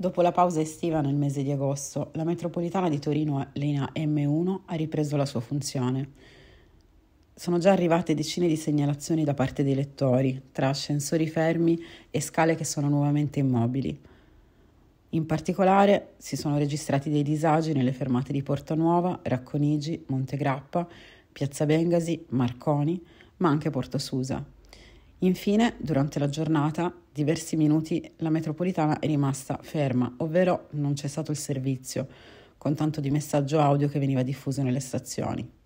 Dopo la pausa estiva nel mese di agosto, la metropolitana di Torino linea M1 ha ripreso la sua funzione. Sono già arrivate decine di segnalazioni da parte dei lettori, tra ascensori fermi e scale che sono nuovamente immobili. In particolare si sono registrati dei disagi nelle fermate di Porta Nuova, Racconigi, Montegrappa, Piazza Bengasi, Marconi, ma anche Porto Susa. Infine, durante la giornata, diversi minuti la metropolitana è rimasta ferma, ovvero non c'è stato il servizio, con tanto di messaggio audio che veniva diffuso nelle stazioni.